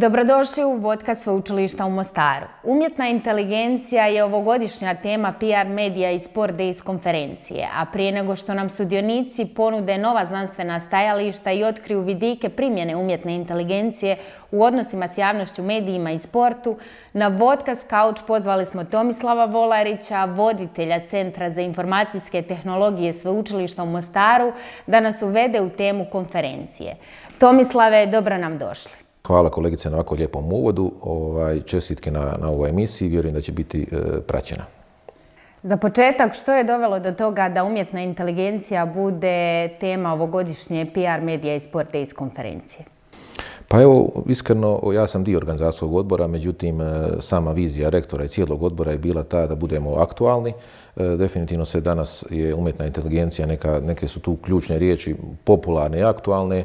Dobrodošli u Vodka sveučilišta u Mostaru. Umjetna inteligencija je ovogodišnja tema PR medija i Sport iz konferencije, a prije nego što nam sudionici ponude nova znanstvena stajališta i otkriju vidike primjene umjetne inteligencije u odnosima s javnošću, medijima i sportu, na Vodka kauč pozvali smo Tomislava Volarića, voditelja Centra za informacijske tehnologije sveučilišta u Mostaru, da nas uvede u temu konferencije. Tomislave, dobro nam došli. Hvala kolegice na ovako lijepom uvodu. Ovaj, čestitke na, ovoj emisiji. Vjerujem da će biti e, praćena. Za početak, što je dovelo do toga da umjetna inteligencija bude tema ovogodišnje PR medija i sporta iz konferencije? Pa evo, iskreno, ja sam dio organizacijskog odbora, međutim, e, sama vizija rektora i cijelog odbora je bila ta da budemo aktualni. E, definitivno se danas je umjetna inteligencija, neke su tu ključne riječi, popularne i aktualne. E,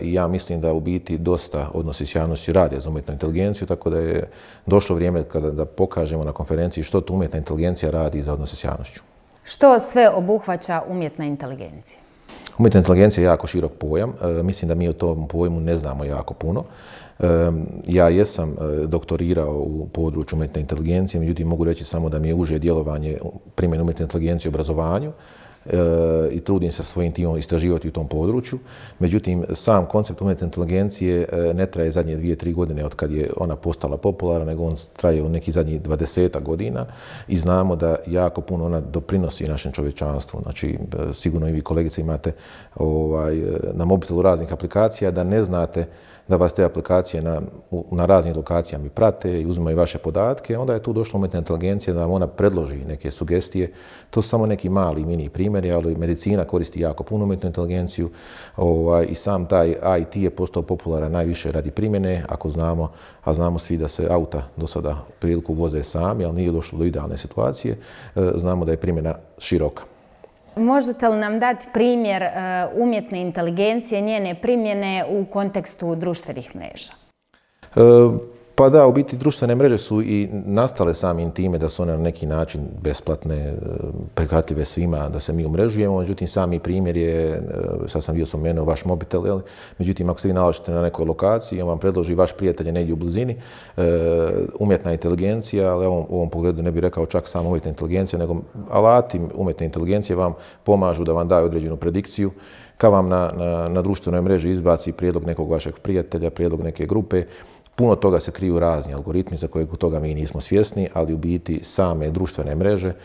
I ja mislim da u biti dosta odnosi s javnosti radi za umjetnu inteligenciju, tako da je došlo vrijeme kada da pokažemo na konferenciji što tu umjetna inteligencija radi za odnose s javnošću. Što sve obuhvaća umjetna inteligencija? Umjetna inteligencija je jako širok pojam, e, mislim da mi o tom pojmu ne znamo jako puno. E, ja jesam e, doktorirao u području umjetne inteligencije, međutim mogu reći samo da mi je uže djelovanje primjene umjetne inteligencije u obrazovanju, E, i trudim se svojim timom istraživati u tom području. Međutim, sam koncept umjetne inteligencije e, ne traje zadnje dvije, tri godine od kad je ona postala popularna, nego on traje u nekih zadnjih dvadeseta godina i znamo da jako puno ona doprinosi našem čovječanstvu. Znači, e, sigurno i vi kolegice imate ovaj, na mobitelu raznih aplikacija da ne znate da vas te aplikacije na, na raznim lokacijama i prate i uzimaju vaše podatke, onda je tu došla umjetna inteligencija da vam ona predloži neke sugestije. To su samo neki mali mini primjeri, ali medicina koristi jako puno umjetnu inteligenciju ovaj, i sam taj IT je postao popularan najviše radi primjene, ako znamo, a znamo svi da se auta do sada priliku voze sami, ali nije došlo do idealne situacije, e, znamo da je primjena široka. Možete li nam dati primjer e, umjetne inteligencije, njene primjene u kontekstu društvenih mreža? E, pa da, u biti društvene mreže su i nastale samim time da su one na neki način besplatne, e, prihvatljive svima, da se mi umrežujemo, međutim sami primjer je, e, sad sam bio spomenuo vaš mobitel, međutim ako se vi nalažete na nekoj lokaciji, on vam predloži vaš prijatelj negdje u blizini, e, umjetna inteligencija, ali u ovom pogledu ne bih rekao čak samo umjetna inteligencija, nego alati umjetne inteligencije vam pomažu da vam daju određenu predikciju, ka vam na, na društvenoj mreži izbaci prijedlog nekog vašeg prijatelja, prijedlog neke grupe, puno toga se kriju razni algoritmi za kojeg toga mi nismo svjesni, ali u biti same društvene mreže e,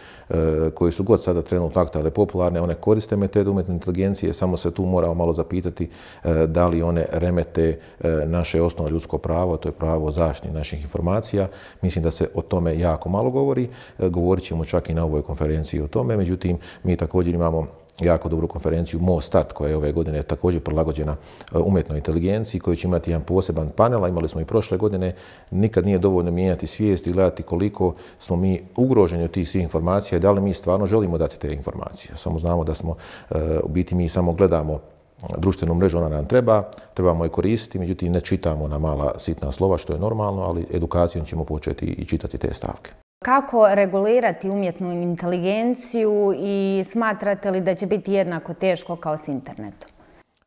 koje su god sada trenutno aktualne popularne, one koriste metode umjetne inteligencije, samo se tu moramo malo zapitati e, da li one remete e, naše osnovno ljudsko pravo, to je pravo zaštiti naših informacija. Mislim da se o tome jako malo govori, govorit ćemo čak i na ovoj konferenciji o tome, međutim mi također imamo jako dobru konferenciju MOSTAT koja je ove godine također prilagođena e, umjetnoj inteligenciji koji će imati jedan poseban panel, a imali smo i prošle godine. Nikad nije dovoljno mijenjati svijest i gledati koliko smo mi ugroženi od tih svih informacija i da li mi stvarno želimo dati te informacije. Samo znamo da smo, e, u biti mi samo gledamo društvenu mrežu, ona nam treba, trebamo je koristiti, međutim ne čitamo na mala sitna slova, što je normalno, ali edukacijom ćemo početi i čitati te stavke. Kako regulirati umjetnu inteligenciju i smatrate li da će biti jednako teško kao s internetom?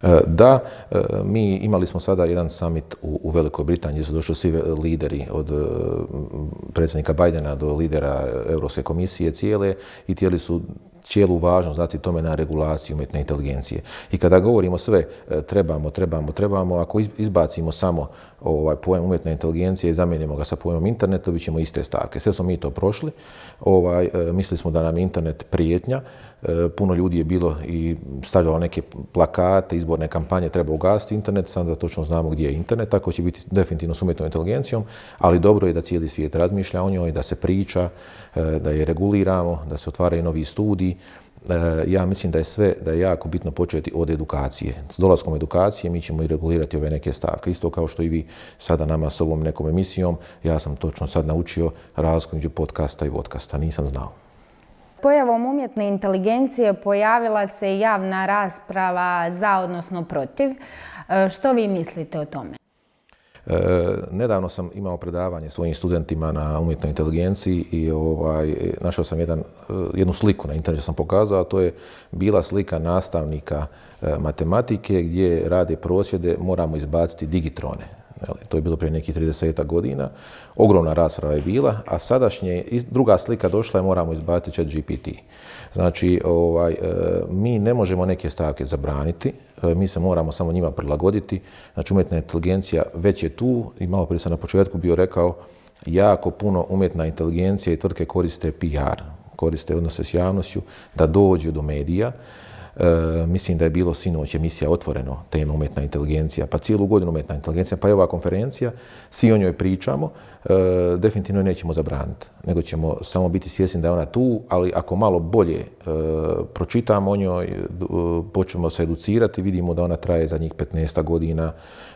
E, da, e, mi imali smo sada jedan summit u, Velikoj Britaniji su došli svi lideri od e, predsjednika Bajdena do lidera Europske komisije cijele i tijeli su cijelu važnost dati tome na regulaciju umjetne inteligencije. I kada govorimo sve e, trebamo, trebamo, trebamo, ako izbacimo samo ovaj pojam umjetne inteligencije i zamijenimo ga sa pojmom internetu, bit ćemo iste stavke. Sve smo mi to prošli. Ovaj, e, mislili smo da nam je internet prijetnja. E, puno ljudi je bilo i stavljalo neke plakate, izborne kampanje, treba ugasiti internet, sad da točno znamo gdje je internet, tako će biti definitivno s umjetnom inteligencijom, ali dobro je da cijeli svijet razmišlja o njoj, da se priča, da je reguliramo, da se otvaraju novi studiji, E, ja mislim da je sve, da je jako bitno početi od edukacije. S dolaskom edukacije mi ćemo i regulirati ove neke stavke. Isto kao što i vi sada nama s ovom nekom emisijom, ja sam točno sad naučio razliku među podcasta i vodkasta, nisam znao. Pojavom umjetne inteligencije pojavila se javna rasprava za odnosno protiv. E, što vi mislite o tome? E, nedavno sam imao predavanje svojim studentima na umjetnoj inteligenciji i ovaj, našao sam jedan, e, jednu sliku na internetu sam pokazao, a to je bila slika nastavnika e, matematike gdje rade prosvjede, moramo izbaciti digitrone to je bilo prije nekih 30 godina. Ogromna rasprava je bila, a sadašnje, druga slika došla je moramo izbaciti chat GPT. Znači, ovaj, e, mi ne možemo neke stavke zabraniti, e, mi se moramo samo njima prilagoditi. Znači, umjetna inteligencija već je tu i malo prije sam na početku bio rekao, jako puno umjetna inteligencija i tvrtke koriste PR, koriste odnose s javnošću, da dođu do medija. Eh, mislim da je bilo sinoć emisija otvoreno tema umjetna inteligencija, pa cijelu godinu umjetna inteligencija, pa i ova konferencija, svi o njoj pričamo, eh, definitivno nećemo zabraniti, nego ćemo samo biti svjesni da je ona tu, ali ako malo bolje eh, pročitamo o njoj, počnemo se educirati, vidimo da ona traje zadnjih 15 godina,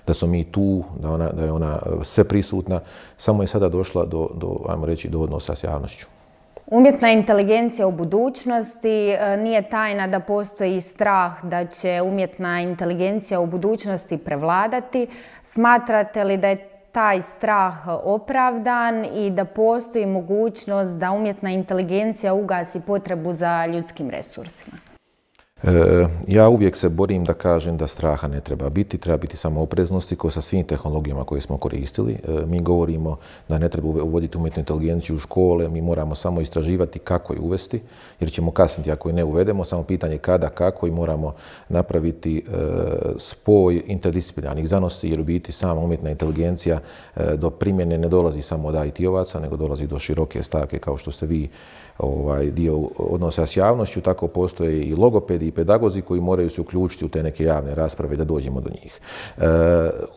da smo mi tu, da, je ona sve prisutna, samo je sada došla do, ajmo reći, do odnosa s javnošću. Umjetna inteligencija u budućnosti e, nije tajna da postoji strah da će umjetna inteligencija u budućnosti prevladati. Smatrate li da je taj strah opravdan i da postoji mogućnost da umjetna inteligencija ugasi potrebu za ljudskim resursima? E, ja uvijek se borim da kažem da straha ne treba biti, treba biti samo opreznosti kao sa svim tehnologijama koje smo koristili. E, mi govorimo da ne treba uvoditi umjetnu inteligenciju u škole, mi moramo samo istraživati kako je uvesti, jer ćemo kasniti ako je ne uvedemo, samo pitanje kada, kako i moramo napraviti e, spoj interdisciplinarnih zanosti, jer u biti sama umjetna inteligencija do primjene ne dolazi samo od IT-ovaca, nego dolazi do široke stavke kao što ste vi ovaj dio odnosa s javnošću, tako postoje i logopedi i pedagozi koji moraju se uključiti u te neke javne rasprave da dođemo do njih. E,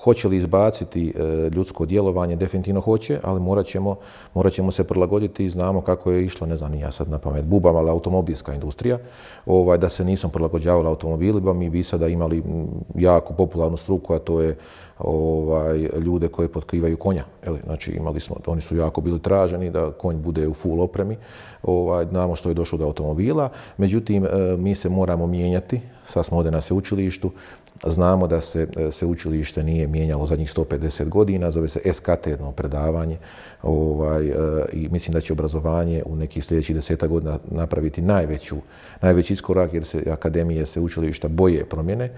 hoće li izbaciti e, ljudsko djelovanje? Definitivno hoće, ali morat ćemo, se prilagoditi i znamo kako je išlo, ne znam ja sad na pamet, bubama, ali automobilska industrija, ovaj, da se nisam prilagođavala automobilima, pa mi bi sada imali jako popularnu struku, a to je ovaj, ljude koji potkrivaju konja. Eli, znači imali smo, oni su jako bili traženi da konj bude u full opremi. Ovaj, znamo što je došlo do automobila. Međutim, eh, mi se moramo mijenjati sad smo ovdje na sveučilištu, znamo da se e, sveučilište nije mijenjalo zadnjih 150 godina, zove se skt predavanje ovaj, e, i mislim da će obrazovanje u nekih sljedećih deseta godina napraviti najveći iskorak jer se akademije sveučilišta boje promjene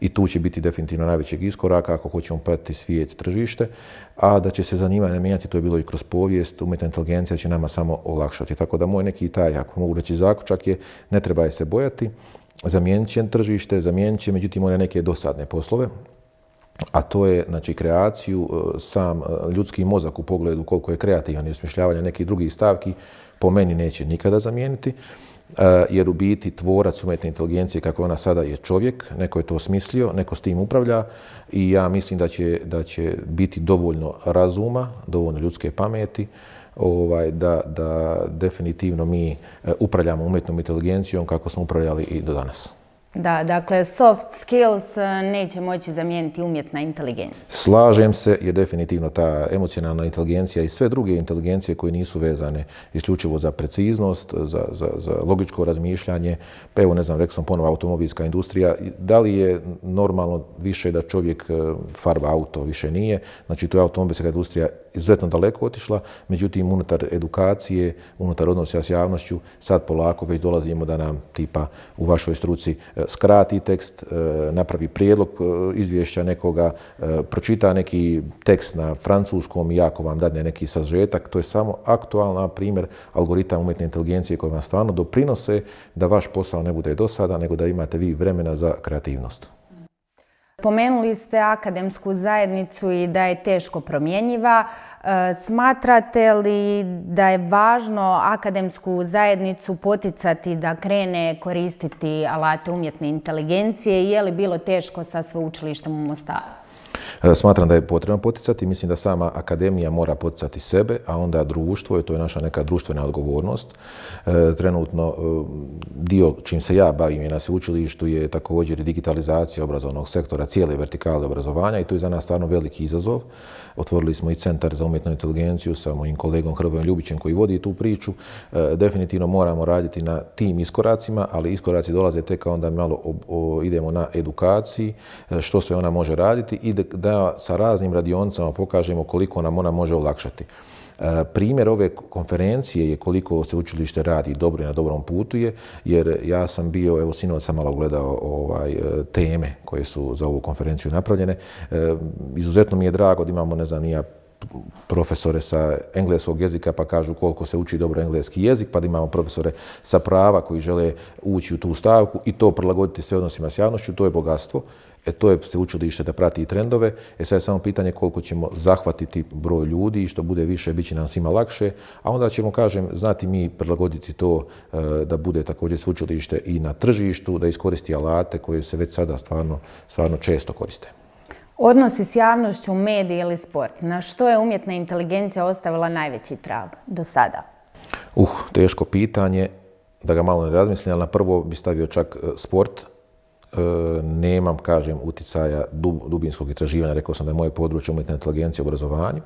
i tu će biti definitivno najvećeg iskoraka ako hoćemo pratiti svijet tržište, a da će se zanimanje mijenjati, to je bilo i kroz povijest, umjetna inteligencija će nama samo olakšati. Tako da moj neki taj, ako mogu reći zaključak je, ne treba je se bojati, zamijenit će tržište, zamijenit će međutim one neke dosadne poslove, a to je znači, kreaciju e, sam e, ljudski mozak u pogledu koliko je kreativan i osmišljavanja nekih drugih stavki, po meni neće nikada zamijeniti, e, jer u biti tvorac umjetne inteligencije kako ona sada je čovjek, neko je to osmislio, neko s tim upravlja i ja mislim da će, da će biti dovoljno razuma, dovoljno ljudske pameti, ovaj, da, da definitivno mi e, upravljamo umjetnom inteligencijom kako smo upravljali i do danas. Da, dakle soft skills e, neće moći zamijeniti umjetna inteligencija. Slažem se, je definitivno ta emocionalna inteligencija i sve druge inteligencije koje nisu vezane isključivo za preciznost, za, za logičko razmišljanje. Pa evo, ne znam, rekao sam ponovo, automobilska industrija. Da li je normalno više da čovjek e, farba auto, više nije? Znači, to je automobilska industrija izuzetno daleko otišla, međutim unutar edukacije, unutar odnosa s javnošću, sad polako već dolazimo da nam tipa u vašoj struci e, skrati tekst, e, napravi prijedlog e, izvješća nekoga, pročita neki tekst na francuskom i jako vam dadne neki sažetak. To je samo aktualna primjer algoritama umjetne inteligencije koji vam stvarno doprinose da vaš posao ne bude sada nego da imate vi vremena za kreativnost. Spomenuli ste akademsku zajednicu i da je teško promjenjiva. E, smatrate li da je važno akademsku zajednicu poticati da krene koristiti alate umjetne inteligencije i je li bilo teško sa sveučilištem u Mostaru? E, smatram da je potrebno poticati, mislim da sama akademija mora poticati sebe, a onda društvo, jer to je naša neka društvena odgovornost. E, trenutno e, dio čim se ja bavim je na sveučilištu je također digitalizacija obrazovnog sektora, cijele vertikale obrazovanja i to je za nas stvarno veliki izazov. Otvorili smo i Centar za umjetnu inteligenciju sa mojim kolegom Hrvojem Ljubićem koji vodi tu priču. Definitivno moramo raditi na tim iskoracima, ali iskoraci dolaze tek onda malo idemo na edukaciji, što sve ona može raditi i da sa raznim radionicama pokažemo koliko nam ona može olakšati. E, primjer ove konferencije je koliko se učilište radi dobro i na dobrom putu je, jer ja sam bio, evo sinoć sam malo gledao ovaj, e, teme koje su za ovu konferenciju napravljene. E, izuzetno mi je drago da imamo, ne znam, ja profesore sa engleskog jezika pa kažu koliko se uči dobro engleski jezik, pa da imamo profesore sa prava koji žele ući u tu stavku i to prilagoditi sve odnosima s javnošću, to je bogatstvo. E to je se učilište da prati i trendove. E sad je samo pitanje koliko ćemo zahvatiti broj ljudi i što bude više, bit će nam svima lakše. A onda ćemo, kažem, znati mi prilagoditi to e, da bude također sveučilište i na tržištu, da iskoristi alate koje se već sada stvarno, često koriste. Odnosi s javnošću, mediji ili sport. Na što je umjetna inteligencija ostavila najveći trag do sada? Uh, teško pitanje da ga malo ne razmislim, ali na prvo bi stavio čak e, sport, E, nemam, kažem, uticaja dubinskog istraživanja. Rekao sam da je moje područje umjetne inteligencija u obrazovanju.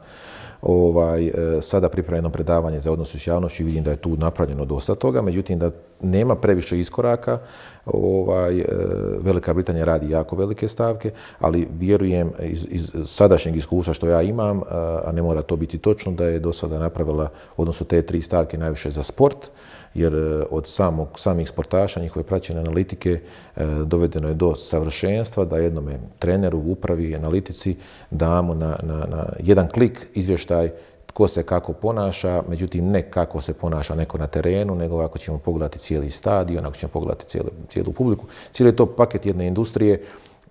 Ovaj, e, sada pripremljeno predavanje za odnosu s javnošću i vidim da je tu napravljeno dosta toga, međutim da nema previše iskoraka. Ovaj, e, Velika Britanija radi jako velike stavke, ali vjerujem iz, sadašnjeg iskustva što ja imam, a ne mora to biti točno, da je do sada napravila odnosu te tri stavke najviše za sport, jer e, od samog, samih sportaša, njihove praćene analitike e, dovedeno je do savršenstva da jednome treneru, upravi, analitici damo na, na, na jedan klik izvještaj tko se kako ponaša, međutim ne kako se ponaša neko na terenu, nego ako ćemo pogledati cijeli stadion, ako ćemo pogledati cijelu, cijelu publiku. Cijeli je to paket jedne industrije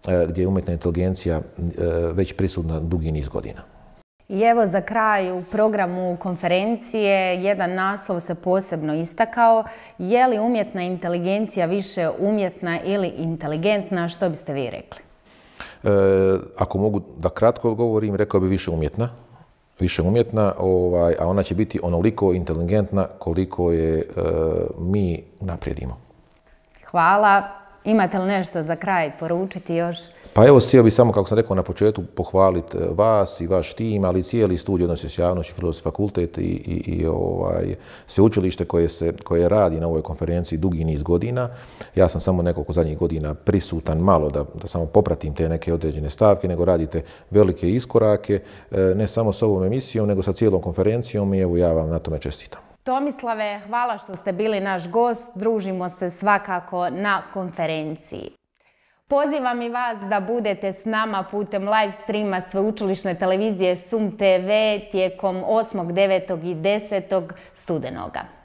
e, gdje je umjetna inteligencija već prisutna dugi niz godina. I evo za kraj u programu konferencije jedan naslov se posebno istakao. Je li umjetna inteligencija više umjetna ili inteligentna? Što biste vi rekli? E, ako mogu da kratko odgovorim, rekao bi više umjetna. Više umjetna, ovaj, a ona će biti onoliko inteligentna koliko je e, mi naprijedimo. Hvala. Imate li nešto za kraj poručiti još? Pa evo, htio bih samo, kako sam rekao na početku, pohvaliti e, vas i vaš tim, ali i cijeli studij odnosi s javnošću, Filozofski fakultet i, i, i ovaj, sveučilište koje, koje radi na ovoj konferenciji dugi niz godina. Ja sam samo nekoliko zadnjih godina prisutan malo da, da samo popratim te neke određene stavke, nego radite velike iskorake, e, ne samo s ovom emisijom, nego sa cijelom konferencijom i evo ja vam na tome čestitam. Tomislave, hvala što ste bili naš gost. Družimo se svakako na konferenciji. Pozivam i vas da budete s nama putem live streama sveučilišne televizije SUM TV tijekom 8., 9. i 10. studenoga.